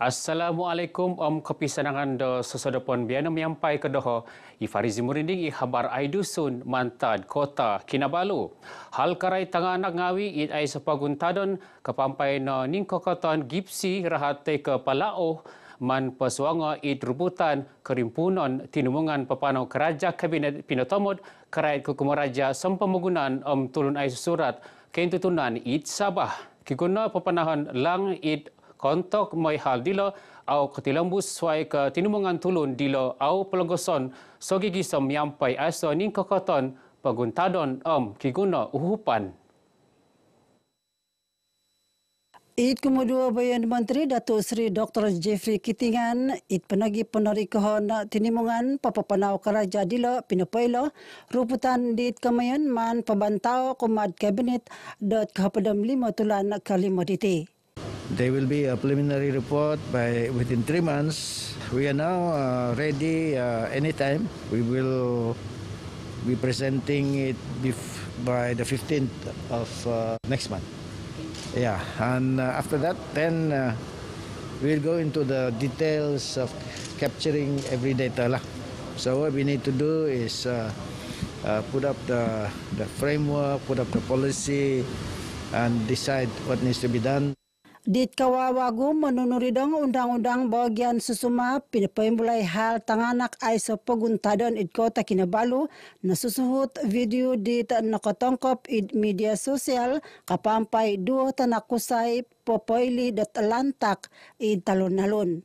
Assalamualaikum Om Kopi Senangan do sesedepon biana menyampai ke doho Ifarizi Murinding i khabar Aidusun mantan Kota Kinabalu. Hal karai tangan anak ngawi i ai sepagun tadon ke pampai no ningko gipsi rahate ke palao man pesuanga i rebutan kerimpunan tinumungan pepano keraja kabinet Pinotomod karai kekumaraja sempemugunan om tulun ai surat kentutunan i Sabah. Kikuna pepanahan lang id kontok mai hal dilo au ketilambu sesuai ke tinumungan tulun dilo au pelengkoson sogi giso nyampai aso ning kokoton paguntadon om kiguna uhupan. It kemudua bayan menteri Dato Sri Dr Jeffrey Kitingan it penagi penarikahan tinimungan papapanaw karaja dilo pinapailo ruputan dit kemayan man pabantao kumad kabinet dot kapadam lima tulan kalimo titik. There will be a preliminary report by within three months. We are now uh, ready uh, anytime. We will be presenting it by the 15th of uh, next month. Yeah, and uh, after that, then uh, we'll go into the details of capturing every data. Lah. So what we need to do is uh, put up the, the framework, put up the policy, and decide what needs to be done. Dit kawawago manunuridong undang-undang bagian susuma pinapahimbulay hal tanganak ay sa paguntadon idko ta kinabalo na susuhot video dit nakatongkop id media social kapampay duo tanakusay popoyli dat lantak id talon-alon.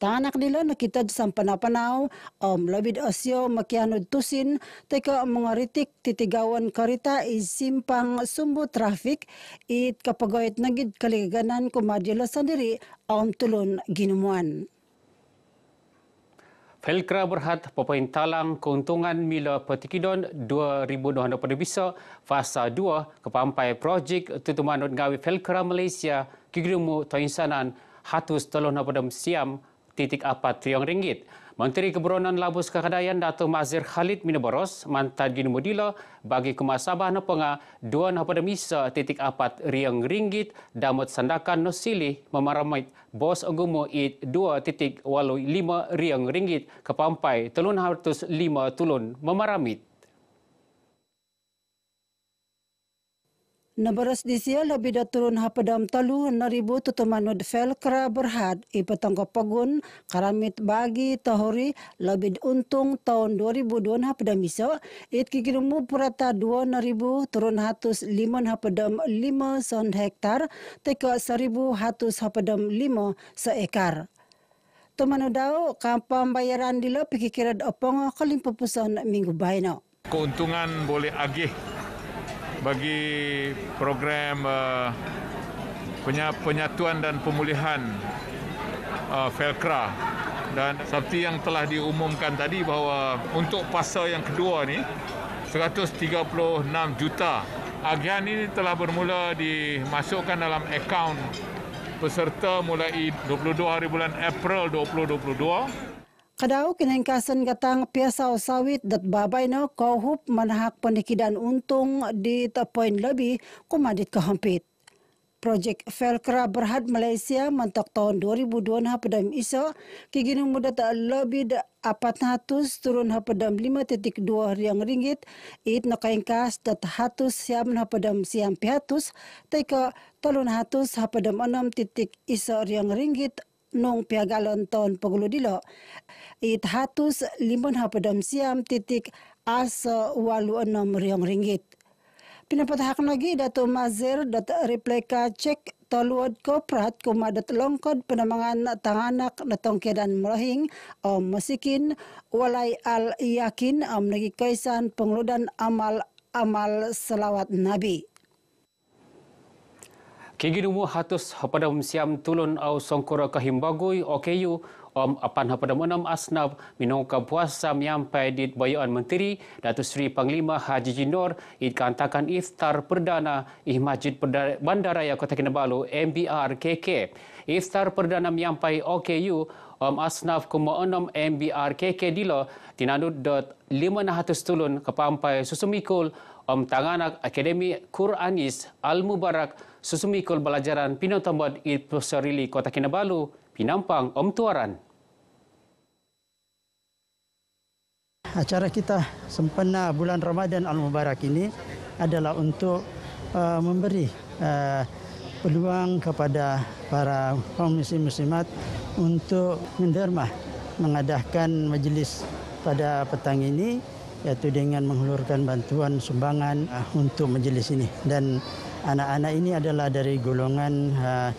tanak nila na kita sam panapanaw om um, labid osyo makiano tusin teka mangaritik titigawan karita is simpang sumbo traffic it kapagayat nagid kaliganan kumadyala sandiri om um, tulon ginumuan. Felkra berhad pepintalang keuntungan mila petikidon 2020 bisa fasa 2 kepampai projek tutumanut ngawi Felkra Malaysia kigirumu toinsanan hatus telah napadam siam RM1.4 ringgit. Menteri Keberonan Labus Kekadayan Datuk Mazir Khalid Minaboros mantan Gini Mudila bagi kemasabah pengah dua nepada misa titik apat riang ringgit damut sandakan nosilih memaramait bos agumo it dua titik walau lima riang ringgit kepampai telun hartus lima tulun memaramit. Nabaras disia lebih dah turun hapadam telu naribu tutumanu felkra berhad i petangko pagun karamit bagi tahori lebih untung tahun 2002 hapadam iso it kikirumu purata 2 turun hatus liman hapadam 5 son hektar teka 1000 hatus hapadam 5 seekar. Tumanu dao kampam bayaran dilo pikikirad opongo kalimpupusan minggu baino. Keuntungan boleh agih bagi program uh, penyatuan dan pemulihan uh, eh, Felkra dan seperti yang telah diumumkan tadi bahawa untuk pasal yang kedua ni 136 juta agihan ini telah bermula dimasukkan dalam akaun peserta mulai 22 hari bulan April 2022 Kadao kinengkasan katang piasaw sawit dat babai no kauhup manahak panikidan untung di tapoin lebih kumadit kehampit. Projek Felkra Berhad Malaysia mentok tahun 2002 hapadam iso kiginung muda tak lebih da 400 turun hapadam 5.2 riang ringgit it no kaingkas dat hatus siam hapadam siam pihatus teka talun hatus hapadam 6 titik iso riang ringgit nong piagalon ton pagulo dilo it hatus limon ha padam siam titik as walu enom riong ringgit pinapatah lagi datu Mazer dat replika cek toluod ko prat kuma dat longkod penamangan tanganak na tongkedan mulahing o masikin walai al yakin om nagi kaisan pengludan amal amal selawat nabi Kegi numu hatus hapadam um siam tulun au songkoro kahimbagoy o keyu om apan hapadam um enam asnab minong kapuasa miampai di bayuan menteri datu Sri Panglima Haji Jinor ikantakan iftar perdana di Masjid Bandaraya Kota Kinabalu MBR KK. Iftar perdana miampai o keyu om asnaf kuma enam MBR KK dilo tinanut dot lima nahatus tulun kepampai susumikul om tanganak Akademi Quranis al Al-Mubarak susumi ikul belajaran pinotambat i Pusarili Kota Kinabalu, Pinampang, Om Tuaran. Acara kita sempena bulan Ramadan Al-Mubarak ini adalah untuk uh, memberi uh, peluang kepada para kaum muslim-muslimat untuk menderma mengadakan majlis pada petang ini yaitu dengan menghulurkan bantuan sumbangan uh, untuk majlis ini dan anak-anak ini adalah dari golongan uh,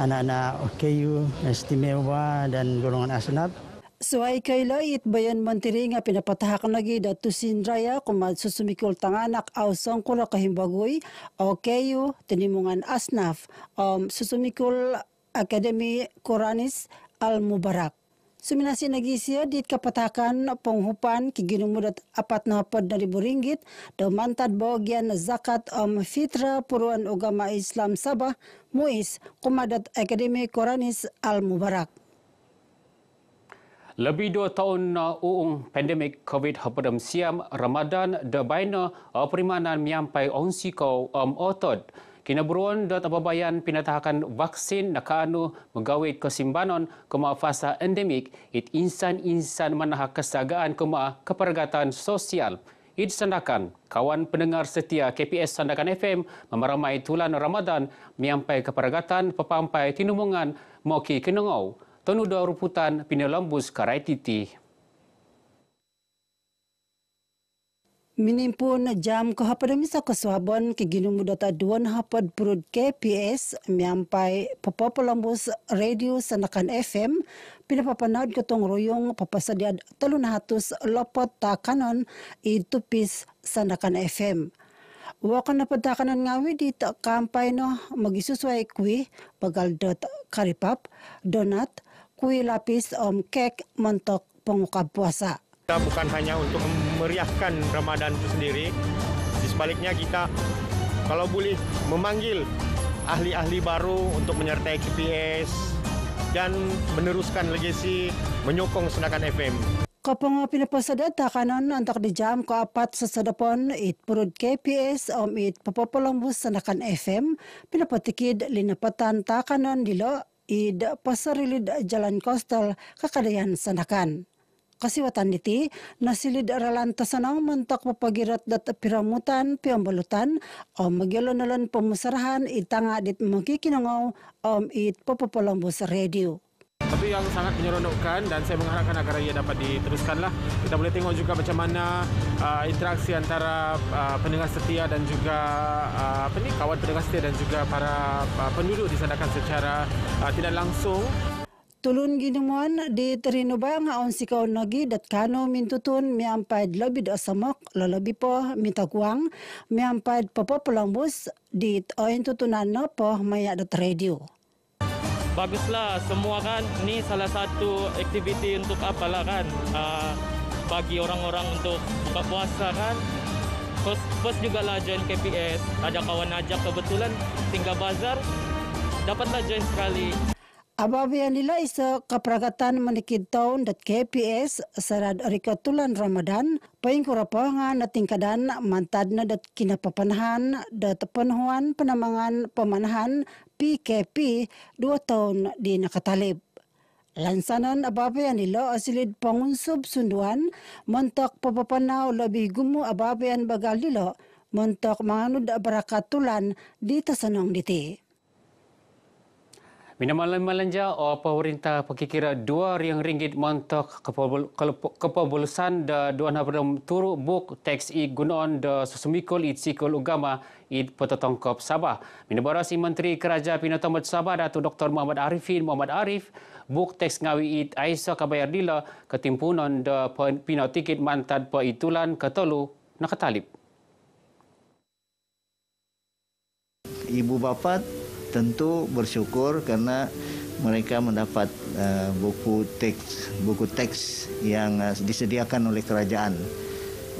anak-anak OKU istimewa dan golongan asnaf. Suai kay lait bayan menteri nga pinapatahak lagi datu sindraya kumad susumikul tanganak au songkulo kahimbagoy o keyo tinimungan asnaf um, susumikul Academy Koranis Al-Mubarak. Suminasi negi sia dit kapatakan penghupan ki ginumudat 4.000 ringgit da mantat bagian zakat om fitra puruan agama Islam Sabah Muiz Kumadat Akademi Quranis Al-Mubarak. Lebih dua tahun uh, uung pandemik COVID-19 Siam, Ramadan, da baina uh, perimanan miampai onsi kau um, otot. Kinaburuan da tapabayan pinatahakan vaksin na kaano magawit ko simbanon kuma fasa endemik it insan-insan manaha kasagaan kuma kepergatan sosial. It sandakan, kawan pendengar setia KPS Sandakan FM memeramai tulan Ramadan miampai kepergatan pepampai tinumungan moki kinungau tonu da ruputan pinalambus titi. Minim pun jam ko hapad misa ko suhabon ke ginumu data duan hapad purud KPS miampai popopolombus radio sanakan FM pinapapanawad ko tong royong papasadyad talunahatus lopot ta kanon pis sanakan FM. Wakan na pata kanon nga di ta kampay no magisusway kwi pagal dot karipap, donat, kwi lapis om kek montok pengukap puasa. Bukan hanya untuk memeriahkan Ramadan itu sendiri. Di sebaliknya kita kalau boleh memanggil ahli-ahli baru untuk menyertai KPS dan meneruskan legasi menyokong Senakan FM. Kapung apin apa sada takanan antak di jam ko apat sesadapon it purud KPS om it papapalambus Senakan FM pinapatikid linapatan takanan dilo id pasarilid jalan kostal kakadayan Senakan kasiwatan diti nasilid aralan tasanang mantak papagirat dat piramutan piambalutan o magyalo nalan pamusarahan itanga dit magkikinangaw om it papapalambos radio. Tapi yang sangat menyeronokkan dan saya mengharapkan agar ia dapat diteruskanlah. Kita boleh tengok juga macam mana uh, interaksi antara uh, pendengar setia dan juga uh, apa ni kawan pendengar setia dan juga para uh, penduduk disandarkan secara uh, tidak langsung tulun ginumon di terinubang haon si kaunagi dat kano mintutun miampad lobid asamok lalabi po mitagwang miampad popo palambus di oin tutunan na po maya dat radio. Baguslah semua kan ni salah satu aktiviti untuk apalah kan ah, bagi orang-orang untuk buka puasa kan. Terus, terus juga lah join KPS, ada kawan ajak kebetulan tinggal bazar, dapatlah join sekali. Abawi yang nilai se keperagatan menikin tahun dat KPS serad rekatulan Ramadan, pengkurapangan na tingkadan mantad na dat kinapapanahan dat penuhan penamangan pemanahan PKP dua tahun di nakatalib. Lansanan ababe yang nila asilid pangunsub sunduan mentok papapanaw lebih gumu ababe yang bagal nila mentok manganud barakatulan di tasanong ditik malam belanja oleh pemerintah perkira dua ring ringgit montok kepobolusan da dua nabrum turu buk teks i gunon da susumikul i cikul ugama i petotongkop Sabah. Minimbaras i Menteri Keraja Pinatomat Sabah datu Dr. Muhammad Arifin Muhammad Arif buk teks ngawi i Aisyah Kabayar Dila ketimpunan da pinotikit mantan peitulan ketolu nakatalib. Ibu bapa tentu bersyukur karena mereka mendapat uh, buku teks buku teks yang uh, disediakan oleh kerajaan.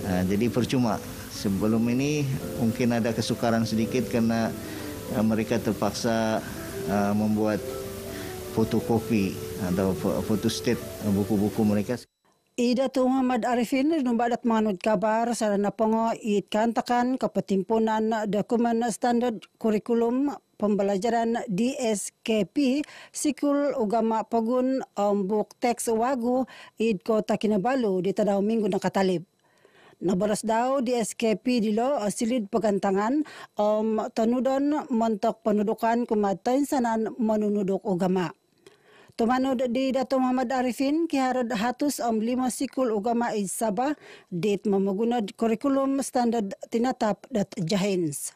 Uh, jadi percuma. Sebelum ini mungkin ada kesukaran sedikit karena uh, mereka terpaksa uh, membuat fotokopi atau fotostat buku-buku mereka. Ida tu Muhammad Arifin dat manut kabar sarana pongo itkan kantakan kepetimpunan dokumen standar kurikulum pembelajaran di SKP Sikul Ugama Pogun Ombuk Teks Wagu id Kota Kinabalu di tadau minggu nang katalib. Nabalas daw di SKP di lo silid pagantangan om um, tanudon montok penudukan kumatain sanan manunuduk ugama. Tumanod di Dato Muhammad Arifin, kiharad hatus om lima sikul ugama is Sabah, dit mamagunod kurikulum standard tinatap dat jahins.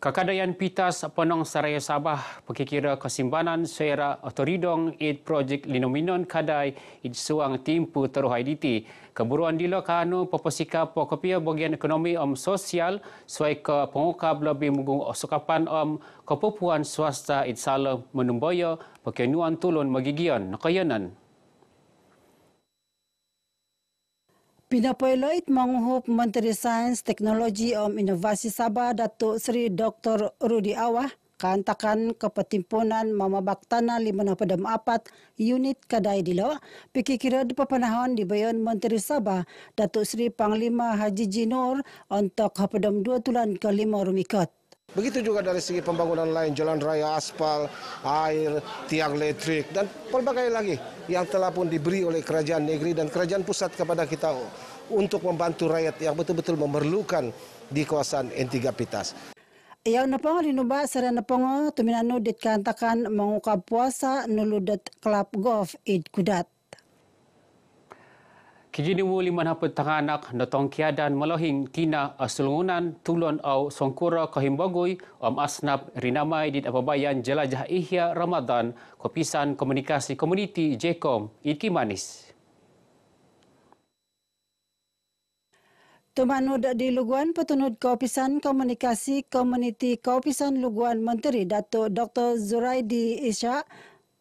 Kekadaian pitas Penong saraya Sabah pekikira kesimbanan Sera Otoridong Id project Linominon Kadai Id Suang Timpu Teruh IDT. Keburuan di Lokano Popesika Pokopia Bagian Ekonomi Om Sosial sesuai ke pengukap lebih mengung sukapan Om Kepupuan Swasta Id Salam Menumboyo Pekenuan Tulun Magigian Nakayanan. Pinapoyloit menghub Menteri Sains, Teknologi om Inovasi Sabah Datuk Seri Dr. Rudi Awah kantakan kepetimpunan mamabak tanah lima puluh pada empat unit kadai di luar. pikikira kira di pepenahan di bayan Menteri Sabah, Datuk Seri Panglima Haji Jinur untuk kepada dua tulan kelima rumikat. Begitu juga dari segi pembangunan lain, jalan raya aspal, air, tiang elektrik, dan pelbagai lagi yang telah pun diberi oleh kerajaan negeri dan kerajaan pusat kepada kita untuk membantu rakyat yang betul-betul memerlukan di kawasan N3 Pitas. Iyaw na pong rinuba kantakan mengukap puasa nuludet klap golf id kudat. Kijinimu lima napa tanganak anak notong kiadan malohing tina selungunan tulon au songkura kohimbogui om asnap rinamai di apabayan jelajah ihya Ramadhan kopisan komunikasi komuniti Jkom iki manis. Tumano da di Luguan petunud kopisan komunikasi komuniti kopisan Luguan Menteri Dato Dr. Zuraidi Isha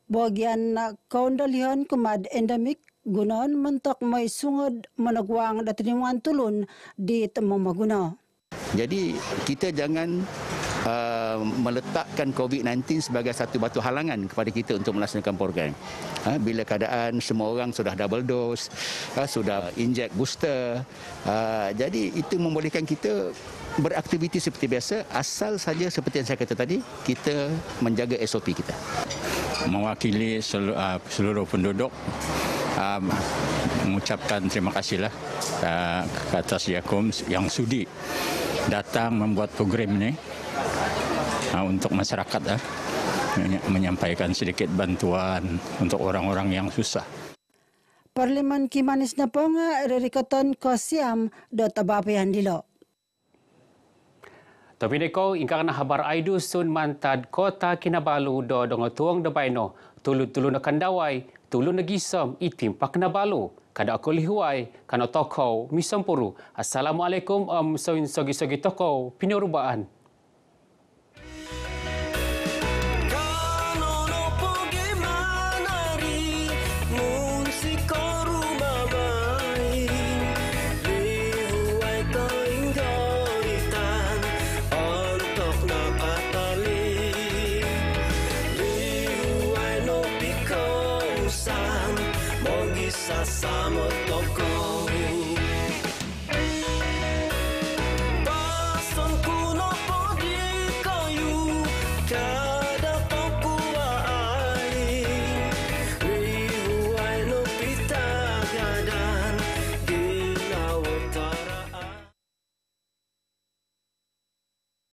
bagian kondolion kumad endemik Gunaon mentok may sungod managuang datinimuan tulun di temamaguna. Jadi kita jangan uh, meletakkan COVID-19 sebagai satu batu halangan kepada kita untuk melaksanakan program. Ha, bila keadaan semua orang sudah double dose, ha, sudah inject booster, ha, jadi itu membolehkan kita beraktiviti seperti biasa asal saja seperti yang saya kata tadi, kita menjaga SOP kita. Mewakili seluruh, uh, seluruh penduduk uh, mengucapkan terima kasihlah uh, ke atas Yakum yang sudi datang membuat program ini uh, untuk masyarakat uh, menyampaikan sedikit bantuan untuk orang-orang yang susah. Parlimen Kimanis Naponga uh, Rerikoton Kosiam dot abapayan dilo. Tapi ingkar ingkaran habar aidu sun mantad kota Kinabalu do dongotuang de baino tulu-tulu na kandaway tulu negi som itim pakna balu kada aku lihuai kana tokau misampuru assalamualaikum om um, sawin sogi sogi tokau pinurubaan 朝寒とこ